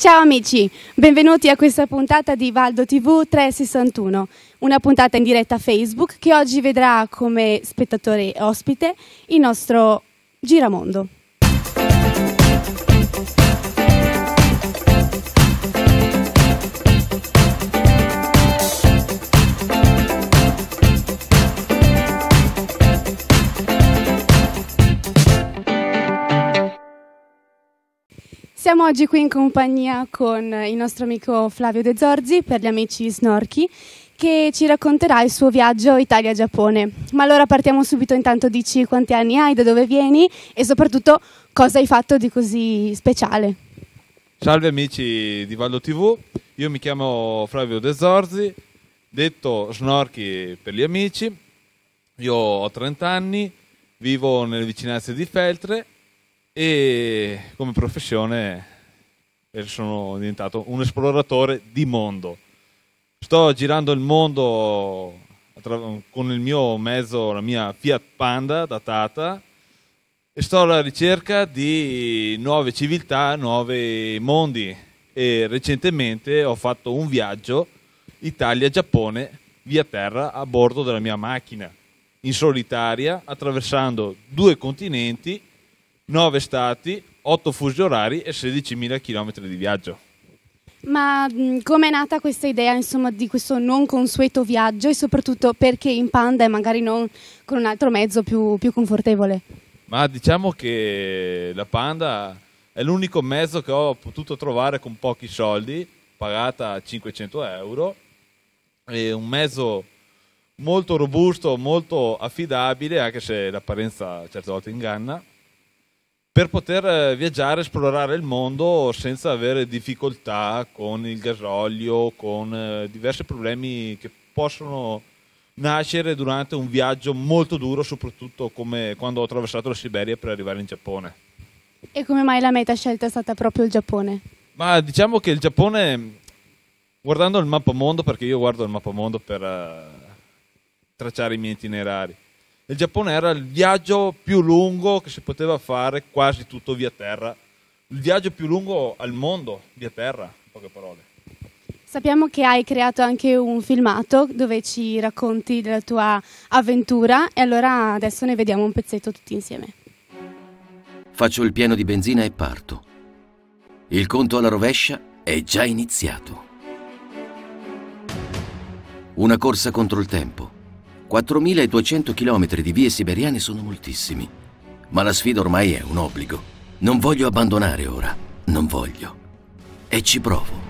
Ciao amici, benvenuti a questa puntata di Valdo TV 361, una puntata in diretta Facebook che oggi vedrà come spettatore ospite il nostro giramondo. Siamo oggi qui in compagnia con il nostro amico Flavio De Zorzi per gli amici Snorchi che ci racconterà il suo viaggio Italia-Giappone. Ma allora partiamo subito, intanto dici quanti anni hai, da dove vieni e soprattutto cosa hai fatto di così speciale. Salve amici di Vallo TV, io mi chiamo Flavio De Zorzi, detto Snorchi per gli amici, io ho 30 anni, vivo nelle vicinanze di Feltre e come professione eh, sono diventato un esploratore di mondo. Sto girando il mondo con il mio mezzo, la mia Fiat Panda datata, e sto alla ricerca di nuove civiltà, nuovi mondi. E recentemente ho fatto un viaggio Italia-Giappone via terra a bordo della mia macchina, in solitaria, attraversando due continenti 9 stati, 8 fusi orari e 16.000 km di viaggio. Ma mm, come è nata questa idea insomma, di questo non consueto viaggio e soprattutto perché in panda e magari non con un altro mezzo più, più confortevole? Ma diciamo che la panda è l'unico mezzo che ho potuto trovare con pochi soldi, pagata 500 euro, è un mezzo molto robusto, molto affidabile, anche se l'apparenza certe volte inganna per poter eh, viaggiare, esplorare il mondo senza avere difficoltà con il gasolio, con eh, diversi problemi che possono nascere durante un viaggio molto duro, soprattutto come quando ho attraversato la Siberia per arrivare in Giappone. E come mai la meta scelta è stata proprio il Giappone? Ma diciamo che il Giappone, guardando il mappamondo, perché io guardo il mappamondo per uh, tracciare i miei itinerari, il Giappone era il viaggio più lungo che si poteva fare quasi tutto via terra, il viaggio più lungo al mondo via terra, in poche parole. Sappiamo che hai creato anche un filmato dove ci racconti della tua avventura e allora adesso ne vediamo un pezzetto tutti insieme. Faccio il pieno di benzina e parto. Il conto alla rovescia è già iniziato. Una corsa contro il tempo. 4.200 km di vie siberiane sono moltissimi, ma la sfida ormai è un obbligo. Non voglio abbandonare ora, non voglio. E ci provo.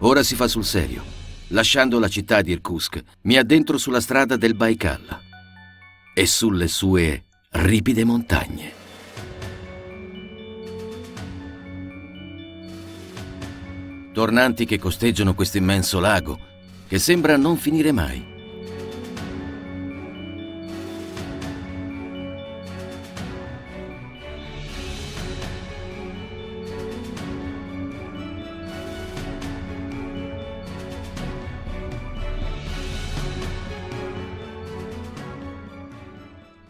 Ora si fa sul serio. Lasciando la città di Irkutsk, mi addentro sulla strada del Baikal e sulle sue ripide montagne. Tornanti che costeggiano questo immenso lago che sembra non finire mai.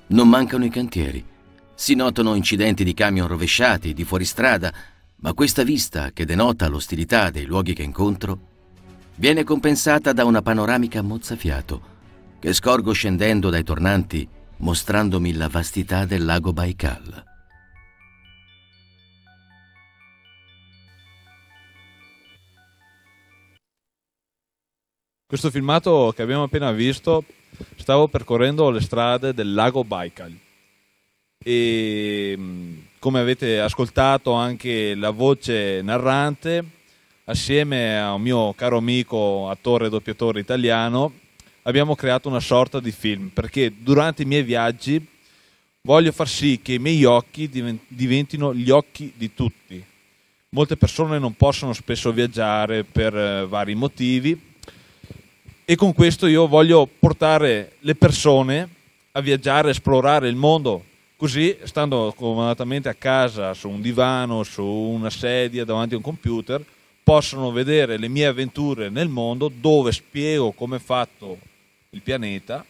Non mancano i cantieri. Si notano incidenti di camion rovesciati, di fuoristrada, ma questa vista che denota l'ostilità dei luoghi che incontro viene compensata da una panoramica mozzafiato che scorgo scendendo dai tornanti mostrandomi la vastità del lago Baikal. Questo filmato che abbiamo appena visto, stavo percorrendo le strade del lago Baikal e mm, come avete ascoltato anche la voce narrante assieme a un mio caro amico attore e doppiatore italiano abbiamo creato una sorta di film perché durante i miei viaggi voglio far sì che i miei occhi diventino gli occhi di tutti. Molte persone non possono spesso viaggiare per eh, vari motivi e con questo io voglio portare le persone a viaggiare, a esplorare il mondo, così stando comodatamente a casa su un divano, su una sedia, davanti a un computer, possono vedere le mie avventure nel mondo dove spiego come è fatto il pianeta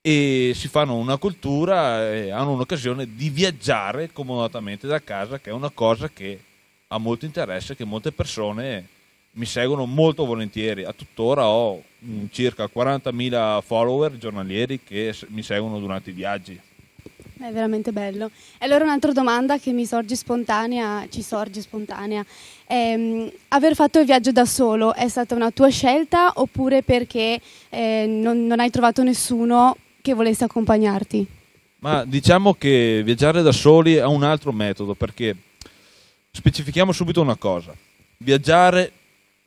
e si fanno una cultura e hanno un'occasione di viaggiare comodamente da casa che è una cosa che ha molto interesse che molte persone mi seguono molto volentieri a tuttora ho mm, circa 40.000 follower giornalieri che mi seguono durante i viaggi è veramente bello. E allora un'altra domanda che mi sorge spontanea, ci sorge spontanea. Ehm, aver fatto il viaggio da solo è stata una tua scelta oppure perché eh, non, non hai trovato nessuno che volesse accompagnarti? Ma diciamo che viaggiare da soli è un altro metodo perché specifichiamo subito una cosa. Viaggiare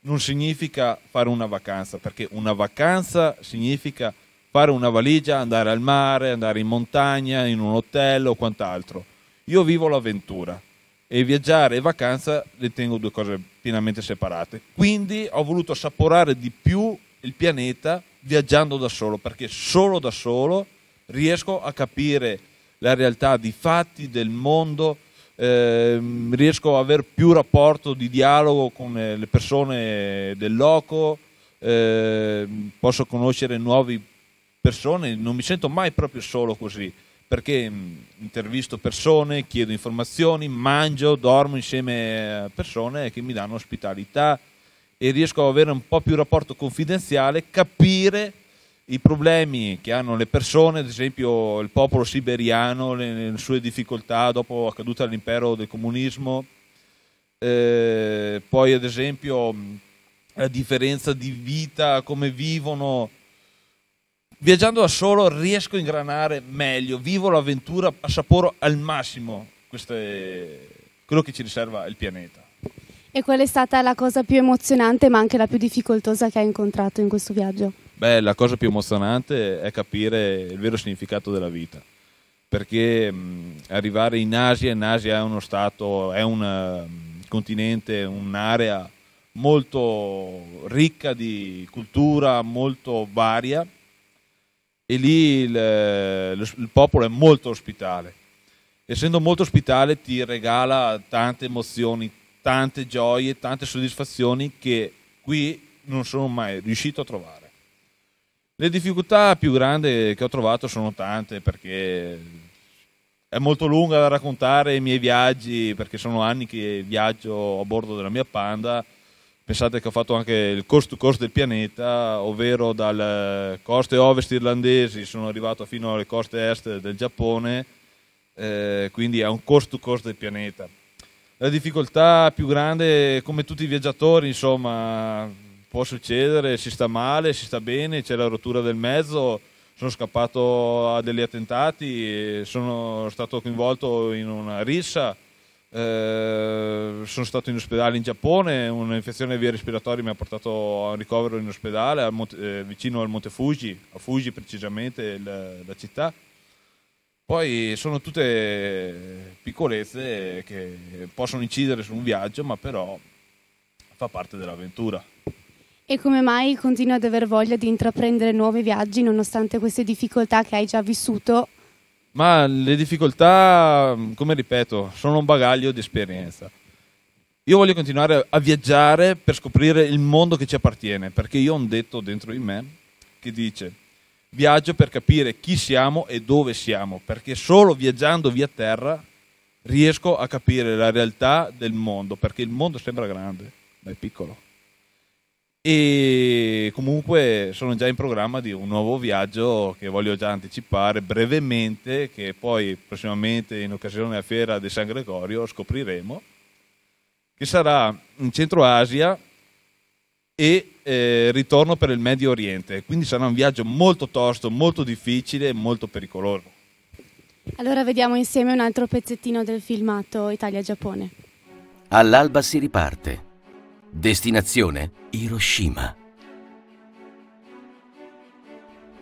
non significa fare una vacanza, perché una vacanza significa fare una valigia, andare al mare, andare in montagna, in un hotel o quant'altro. Io vivo l'avventura e viaggiare e vacanza le tengo due cose pienamente separate. Quindi ho voluto assaporare di più il pianeta viaggiando da solo, perché solo da solo riesco a capire la realtà di fatti del mondo, ehm, riesco ad avere più rapporto di dialogo con eh, le persone del loco, ehm, posso conoscere nuovi persone, non mi sento mai proprio solo così, perché mh, mm, intervisto persone, chiedo informazioni, mangio, dormo insieme a eh, persone che mi danno ospitalità e riesco ad avere un po' più rapporto confidenziale, capire i problemi che hanno le persone, ad esempio il popolo siberiano, le, le sue difficoltà dopo la caduta dell'impero del comunismo, eh, poi ad esempio mm, la differenza di vita, come vivono Viaggiando da solo riesco a ingranare meglio, vivo l'avventura, assaporo al massimo Questo quello che ci riserva il pianeta. E qual è stata la cosa più emozionante ma anche la più difficoltosa che hai incontrato in questo viaggio? Beh, la cosa più emozionante è capire il vero significato della vita perché arrivare in Asia, in Asia è uno stato, è un continente, un'area molto ricca di cultura, molto varia e lì il, il popolo è molto ospitale. Essendo molto ospitale ti regala tante emozioni, tante gioie, tante soddisfazioni che qui non sono mai riuscito a trovare. Le difficoltà più grandi che ho trovato sono tante perché è molto lunga da raccontare i miei viaggi perché sono anni che viaggio a bordo della mia Panda Pensate che ho fatto anche il coast to coast del pianeta, ovvero dalle eh, coste ovest irlandesi sono arrivato fino alle coste est del Giappone, eh, quindi è un coast to coast del pianeta. La difficoltà più grande, come tutti i viaggiatori, insomma, può succedere, si sta male, si sta bene, c'è la rottura del mezzo, sono scappato a degli attentati, sono stato coinvolto in una rissa eh, sono stato in ospedale in Giappone, un'infezione via respiratoria mi ha portato a un ricovero in ospedale Monte, eh, vicino al Monte Fuji, a Fuji precisamente la, la città. Poi sono tutte piccolezze che possono incidere su un viaggio, ma però fa parte dell'avventura. E come mai continui ad aver voglia di intraprendere nuovi viaggi nonostante queste difficoltà che hai già vissuto ma le difficoltà, mm, come ripeto, sono un bagaglio di esperienza. Io voglio continuare a viaggiare per scoprire il mondo che ci appartiene, perché io ho un detto dentro di me che dice viaggio per capire chi siamo e dove siamo, perché solo viaggiando via terra riesco a capire la realtà del mondo, perché il mondo sembra grande, ma è piccolo. E comunque sono già in programma di un nuovo viaggio che voglio già anticipare brevemente, che poi prossimamente in occasione della fiera di San Gregorio scopriremo, che sarà in Centro Asia e eh, ritorno per il Medio Oriente. Quindi sarà un viaggio molto tosto, molto difficile e molto pericoloso. Allora vediamo insieme un altro pezzettino del filmato Italia-Giappone. All'alba si riparte. Destinazione Hiroshima.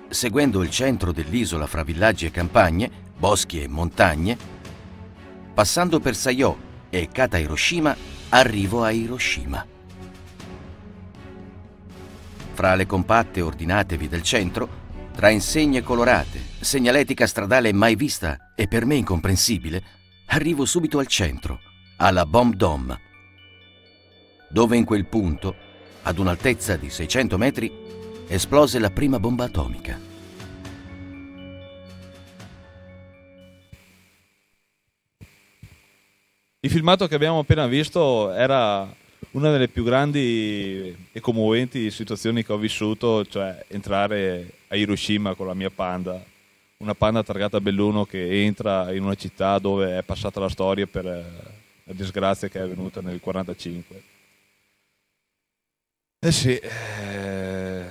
Seguendo il centro dell'isola fra villaggi e campagne, boschi e montagne, passando per Sayo e Kata Hiroshima, arrivo a Hiroshima. Fra le compatte ordinatevi del centro, tra insegne colorate, segnaletica stradale mai vista e per me incomprensibile, arrivo subito al centro, alla Bomb Dome, dove in quel punto, ad un'altezza di 600 metri, esplose la prima bomba atomica. Il filmato che abbiamo appena visto era una delle più grandi e commoventi situazioni che ho vissuto, cioè entrare a Hiroshima con la mia panda, una panda targata Belluno che entra in una città dove è passata la storia per eh, la disgrazia che è avvenuta nel 1945. Eh sì, eh,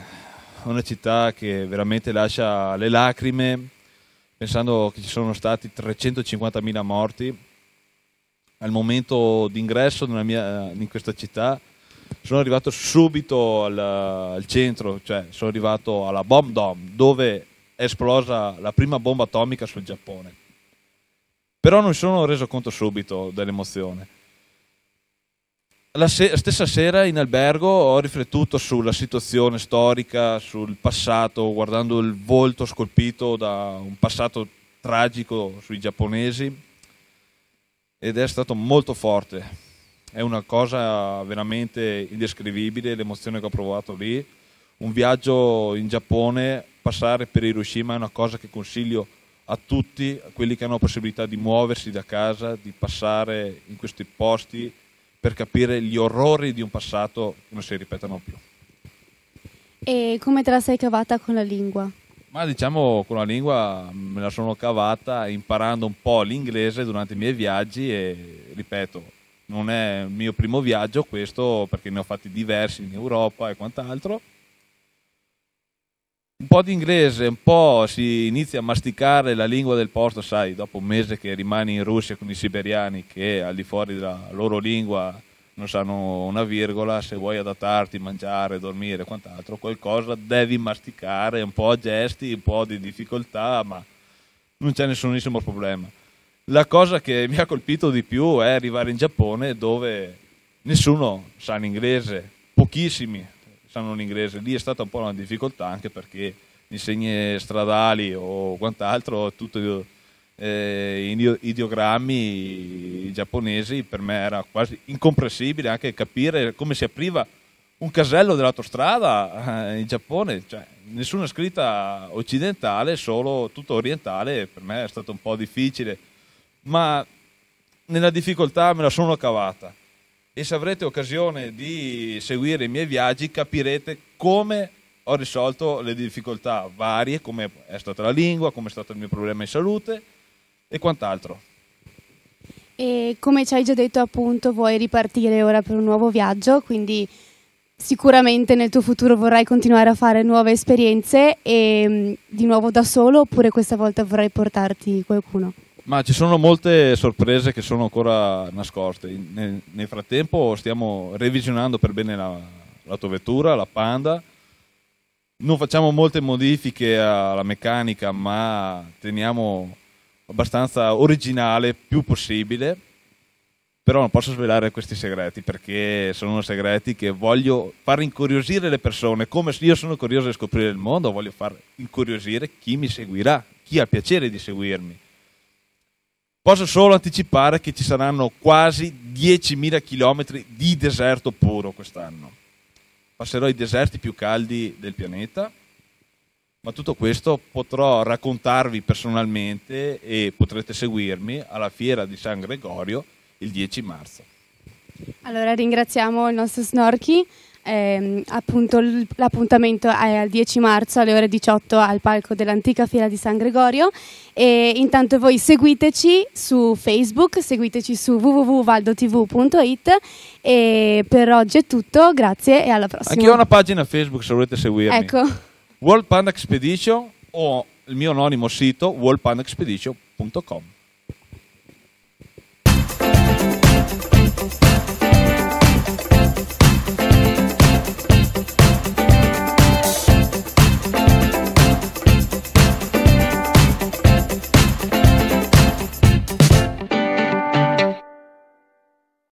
una città che veramente lascia le lacrime, pensando che ci sono stati 350.000 morti. Al momento d'ingresso mia, in questa città sono arrivato subito al, al centro, cioè sono arrivato alla Bomb Dome, dove è esplosa la prima bomba atomica sul Giappone. Però non mi sono reso conto subito dell'emozione la se- stessa sera in albergo ho riflettuto sulla situazione storica, sul passato, guardando il volto scolpito da un passato tragico sui giapponesi ed è stato molto forte. È una cosa veramente indescrivibile l'emozione che ho provato lì. Un viaggio in Giappone, passare per Hiroshima è una cosa che consiglio a tutti, a quelli che hanno la possibilità di muoversi da casa, di passare in questi posti per capire gli orrori di un passato che non si ripetono più. E come te la sei cavata con la lingua? Ma diciamo con la lingua me la sono cavata imparando un po' l'inglese durante i miei viaggi e ripeto, non è il mio primo viaggio questo perché ne ho fatti diversi in Europa e quant'altro un po' di inglese, un po' si inizia a masticare la lingua del posto, sai, dopo un mese che rimani in Russia con i siberiani che al di fuori della loro lingua non sanno una virgola, se vuoi adattarti, mangiare, dormire, quant'altro, qualcosa devi masticare, un po' a gesti, un po' di difficoltà, ma non c'è nessunissimo problema. La cosa che mi ha colpito di più è arrivare in Giappone dove nessuno sa l'inglese, pochissimi, sanno l'inglese. Lì è stata un po' una difficoltà anche perché insegne stradali o quant'altro, tutti eh, in ideogrammi giapponesi, per me era quasi incomprensibile anche capire come si apriva un casello dell'autostrada eh, in Giappone, cioè, nessuna scritta occidentale, solo tutto orientale, per me è stato un po' difficile, ma nella difficoltà me la sono cavata e se avrete occasione di seguire i miei viaggi capirete come ho risolto le difficoltà varie, come è stata la lingua, come è stato il mio problema di salute e quant'altro. E come ci hai già detto appunto vuoi ripartire ora per un nuovo viaggio, quindi sicuramente nel tuo futuro vorrai continuare a fare nuove esperienze e mm, di nuovo da solo oppure questa volta vorrai portarti qualcuno? Ma ci sono molte sorprese che sono ancora nascoste. Nel, nel frattempo stiamo revisionando per bene la, l'autovettura, la Panda. Non facciamo molte modifiche alla meccanica, ma teniamo abbastanza originale più possibile. Però non posso svelare questi segreti perché sono segreti che voglio far incuriosire le persone. Come se io sono curioso di scoprire il mondo, voglio far incuriosire chi mi seguirà, chi ha piacere di seguirmi Posso solo anticipare che ci saranno quasi 10.000 km di deserto puro quest'anno. Passerò i deserti più caldi del pianeta, ma tutto questo potrò raccontarvi personalmente e potrete seguirmi alla fiera di San Gregorio il 10 marzo. Allora ringraziamo il nostro Snorchi eh, appunto l'appuntamento è il 10 marzo alle ore 18 al palco dell'antica fila di San Gregorio e intanto voi seguiteci su Facebook, seguiteci su www.valdotv.it e per oggi è tutto, grazie e alla prossima. Anche io ho una pagina Facebook se volete seguirmi. Ecco. World Panda Expedition o il mio anonimo sito worldpandaexpedition.com